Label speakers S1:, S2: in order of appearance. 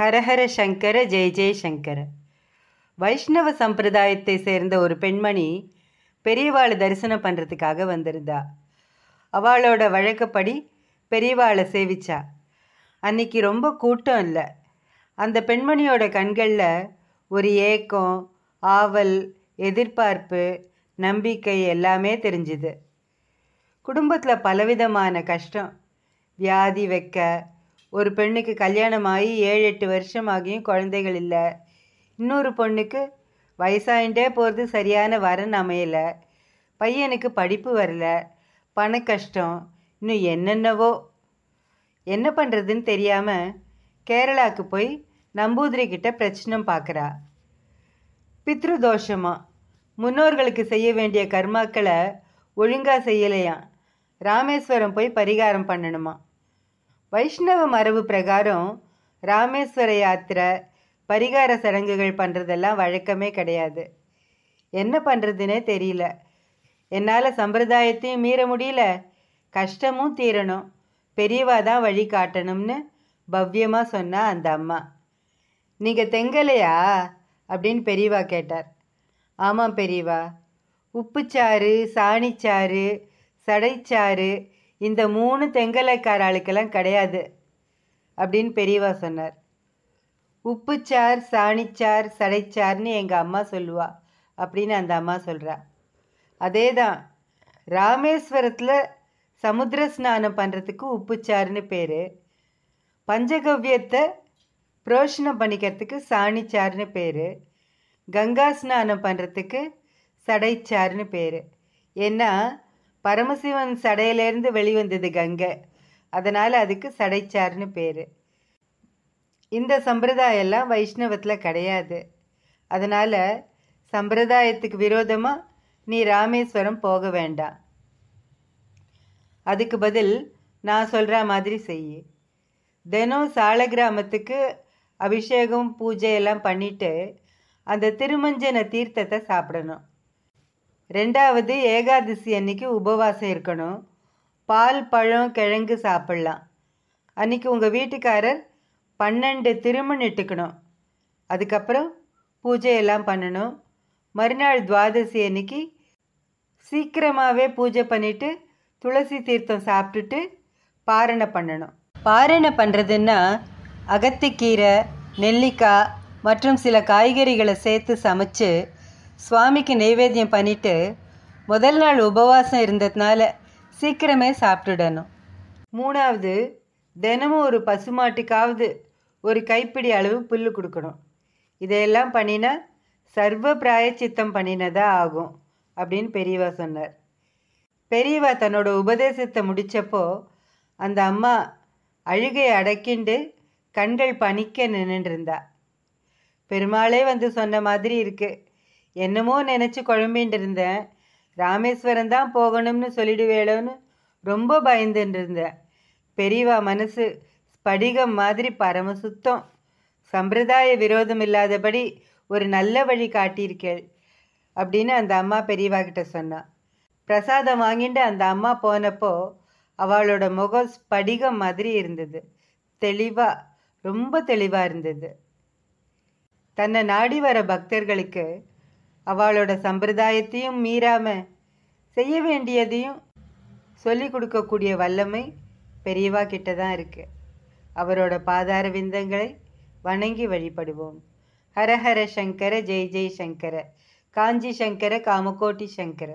S1: ஹரஹர சங்கர ஜெய ஜெயசங்கர வைஷ்ணவ சம்பிரதாயத்தை சேர்ந்த ஒரு பெண்மணி பெரியவாளை தரிசனம் பண்ணுறதுக்காக வந்திருந்தா அவளோட வழக்கப்படி பெரியவாளை சேவிச்சா அன்னைக்கு ரொம்ப கூட்டம் இல்லை அந்த பெண்மணியோட கண்களில் ஒரு ஏக்கம் ஆவல் எதிர்பார்ப்பு நம்பிக்கை எல்லாமே தெரிஞ்சுது குடும்பத்தில் பலவிதமான கஷ்டம் வியாதி வைக்க ஒரு பெண்ணுக்கு கல்யாணம் ஆகி ஏழு எட்டு வருஷம் ஆகியும் குழந்தைகள் இல்லை இன்னொரு பொண்ணுக்கு வயசாகிட்டே போகிறது சரியான வரன் அமையலை பையனுக்கு படிப்பு வரல பண கஷ்டம் இன்னும் என்னென்னவோ என்ன பண்ணுறதுன்னு தெரியாமல் கேரளாவுக்கு போய் நம்பூதிரி கிட்ட பிரச்சனை பார்க்குறா பித்ரு தோஷமாக முன்னோர்களுக்கு செய்ய வேண்டிய கர்மாக்களை ஒழுங்காக செய்யலையாம் ராமேஸ்வரம் போய் பரிகாரம் பண்ணணுமா வைஷ்ணவ மரபு பிரகாரம் ராமேஸ்வர யாத்திரை பரிகார சடங்குகள் பண்ணுறதெல்லாம் வழக்கமே கிடையாது என்ன பண்ணுறதுனே தெரியல என்னால் சம்பிரதாயத்தையும் மீற முடியல கஷ்டமும் தீரணும் பெரியவா தான் வழி காட்டணும்னு பவ்யமாக சொன்னா அந்த அம்மா நீங்கள் தெங்கலையா அப்படின்னு பெரியவா கேட்டார் ஆமாம் பெரியவா உப்புச்சாறு சாணிச்சாறு சடைச்சாறு இந்த மூணு தெங்கலைக்கார ஆளுக்கெல்லாம் கிடையாது அப்படின்னு பெரியவா சொன்னார் உப்புச்சார் சாணிச்சார் சடைச்சார்னு எங்கள் அம்மா சொல்லுவா அப்படின்னு அந்த அம்மா சொல்கிறா அதே தான் ராமேஸ்வரத்தில் சமுத்திர ஸ்நானம் பண்ணுறதுக்கு உப்புச்சார்னு பேர் பஞ்சகவ்யத்தை புரோஷனம் பண்ணிக்கிறதுக்கு சாணிச்சார்னு பேர் கங்கா ஸ்நானம் பண்ணுறதுக்கு சடைச்சார்னு பேர் ஏன்னா பரமசிவன் சடையிலேருந்து வெளிவந்தது கங்கை அதனால் அதுக்கு சடைச்சார்னு பேர் இந்த சம்பிரதாயெல்லாம் வைஷ்ணவத்தில் கிடையாது அதனால் சம்பிரதாயத்துக்கு விரோதமாக நீ ராமேஸ்வரம் போக வேண்டாம் அதுக்கு பதில் நான் சொல்கிற மாதிரி செய் தினம் சால கிராமத்துக்கு அபிஷேகம் பூஜையெல்லாம் பண்ணிவிட்டு அந்த திருமஞ்சன தீர்த்தத்தை சாப்பிடணும் ரெண்டாவது ஏகாதசி அன்னைக்கு உபவாசம் இருக்கணும் பால் பழம் கிழங்கு சாப்பிட்லாம் அன்றைக்கி உங்கள் வீட்டுக்காரர் பன்னெண்டு திருமணம் இட்டுக்கணும் அதுக்கப்புறம் பூஜையெல்லாம் பண்ணணும் மறுநாள் துவாதசி அன்னைக்கு சீக்கிரமாகவே பூஜை பண்ணிவிட்டு துளசி தீர்த்தம் சாப்பிட்டுட்டு பாரணை பண்ணணும் பாரணை பண்ணுறதுன்னா அகத்திக்கீரை நெல்லிக்காய் மற்றும் சில காய்கறிகளை சேர்த்து சமைச்சு சுவாமிக்கு நைவேத்தியம் பண்ணிவிட்டு முதல் நாள் உபவாசம் இருந்ததுனால சீக்கிரமே சாப்பிட்டுடணும் மூணாவது தினமும் ஒரு பசுமாட்டுக்காவது ஒரு கைப்பிடி அளவு புல் கொடுக்கணும் இதையெல்லாம் பண்ணினா சர்வ பிராயச்சித்தம் பண்ணினதா ஆகும் அப்படின்னு பெரியவா சொன்னார் பெரியவா தன்னோட உபதேசத்தை முடித்தப்போ அந்த அம்மா அழுகை அடக்கிண்டு கண்கள் பணிக்க நின்றுருந்தா பெருமாளே வந்து சொன்ன மாதிரி இருக்குது என்னமோ நினச்சி குழம்பின்னு இருந்தேன் ராமேஸ்வரம் தான் போகணும்னு சொல்லிடுவேளோன்னு ரொம்ப பயந்துட்டு இருந்தேன் பெரியவா மனசு ஸ்படிகம் மாதிரி பரம சுத்தம் சம்பிரதாய விரோதம் இல்லாதபடி ஒரு நல்ல வழி காட்டியிருக்கேள் அப்படின்னு அந்த அம்மா பெரியவா கிட்ட சொன்னான் பிரசாதம் வாங்கிட்டு அந்த அம்மா போனப்போ அவளோட முகம் ஸ்படிகம் மாதிரி இருந்தது தெளிவாக ரொம்ப தெளிவாக இருந்தது தன்னை நாடி வர பக்தர்களுக்கு அவளோட சம்பிரதாயத்தையும் மீறாமல் செய்ய வேண்டியதையும் சொல்லி கொடுக்கக்கூடிய வல்லமை பெரியவா கிட்ட தான் இருக்கு அவரோட பாதார விந்தங்களை வணங்கி வழிபடுவோம் ஹரஹர சங்கர ஜெய் ஜெய் சங்கர காஞ்சி சங்கர காமகோட்டி சங்கர